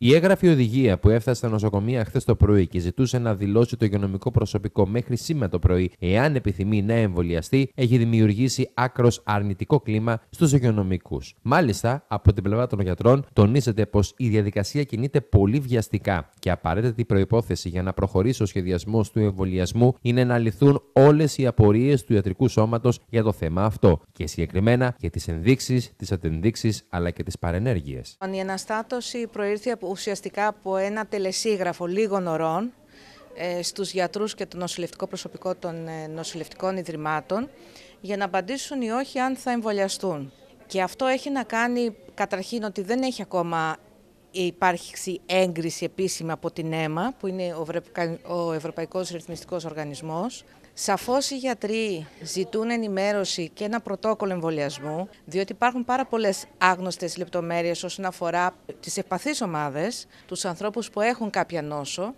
Η έγγραφη οδηγία που έφτασε στα νοσοκομεία χθες το πρωί και ζητούσε να δηλώσει το υγειονομικό προσωπικό μέχρι σήμερα το πρωί εάν επιθυμεί να εμβολιαστεί, έχει δημιουργήσει άκρος αρνητικό κλίμα στους υγειονομικούς. Μάλιστα, από την πλευρά των γιατρών, τονίζεται πως η διαδικασία κινείται πολύ βιαστικά και απαραίτητη προπόθεση για να προχωρήσει ο σχεδιασμός του εμβολιασμού είναι να λυθούν όλες οι απορίες του ιατρικού σώματος για το θέμα αυτό και συγκεκριμένα για τις ενδείξεις, τις αντενδείξει αλλά και τις παρενέργειες. Η αναστάτωση προήρθε από ουσιαστικά από ένα τελεσίγραφο λίγων ωρών ε, στους γιατρούς και το νοσηλευτικό προσωπικό των ε, νοσηλευτικών ιδρυμάτων για να απαντήσουν ή όχι αν θα εμβολιαστούν. Και αυτό έχει να κάνει καταρχήν ότι δεν έχει ακόμα υπάρχει έγκριση επίσημα από την ΕΜΑ, που είναι ο Ευρωπαϊκός Ρυθμιστικός Οργανισμός. Σαφώς οι γιατροί ζητούν ενημέρωση και ένα πρωτόκολλο εμβολιασμού, διότι υπάρχουν πάρα πολλές άγνωστες λεπτομέρειες όσον αφορά τις επαθείς ομάδες, τους ανθρώπους που έχουν κάποια νόσο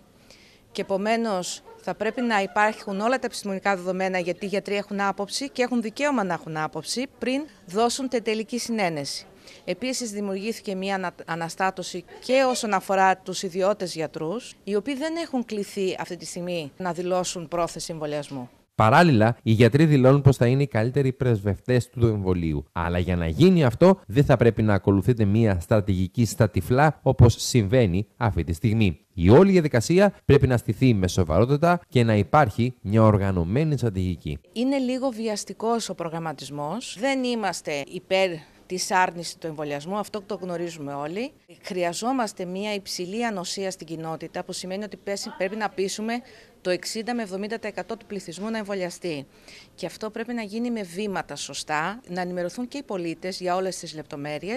και επομένως θα πρέπει να υπάρχουν όλα τα επιστημονικά δεδομένα γιατί οι γιατροί έχουν άποψη και έχουν δικαίωμα να έχουν άποψη πριν δώσουν την τελική συνένεση. Επίσης, δημιουργήθηκε μια αναστάτωση και όσον αφορά τους ιδιώτες γιατρούς, οι οποίοι δεν έχουν κληθεί αυτή τη στιγμή να δηλώσουν πρόθεση εμβολιασμού. Παράλληλα, οι γιατροί δηλώνουν πως θα είναι οι καλύτεροι πρεσβευτές του εμβολίου. Αλλά για να γίνει αυτό, δεν θα πρέπει να ακολουθείτε μια στρατηγική στα τυφλά όπως συμβαίνει αυτή τη στιγμή. Η όλη διαδικασία πρέπει να στηθεί με σοβαρότητα και να υπάρχει μια οργανωμένη στρατηγική. Είναι λίγο βιαστικός ο προγραμματισμός. Δεν είμαστε υπέρ Τη άρνησης του εμβολιασμού, αυτό το γνωρίζουμε όλοι. Χρειαζόμαστε μια υψηλή ανοσία στην κοινότητα που σημαίνει ότι πρέπει να πείσουμε το 60 με 70% του πληθυσμού να εμβολιαστεί. Και αυτό πρέπει να γίνει με βήματα σωστά, να ενημερωθούν και οι πολίτες για όλες τις λεπτομέρειες.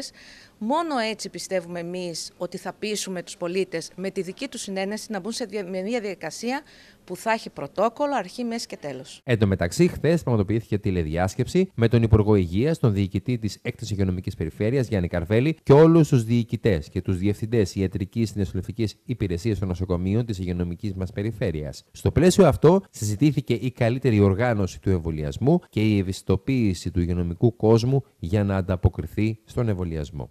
Μόνο έτσι πιστεύουμε εμείς ότι θα πείσουμε τους πολίτες με τη δική τους συνένεση να μπουν σε μια διαδικασία που θα έχει πρωτόκολλο αρχή, μέση και τέλος. Εν τω μεταξύ, χθες πραγματοποιήθηκε τηλεδιάσκεψη με τον Υπουργό Υγείας, τον διοικητή της Έκτη Υγειονομικής Περιφέρειας, Γιάννη Καρβέλη, και όλους τους διοικητές και τους διευθυντές ιατρικής νοσηλευτική υπηρεσίας των νοσοκομείων της υγειονομικής μας περιφέρειας. Στο πλαίσιο αυτό, συζητήθηκε η καλύτερη οργάνωση του εμβολιασμού και η ευιστοποίηση του υγειονομικού κόσμου για να ανταποκριθεί στον εμβολιασμό.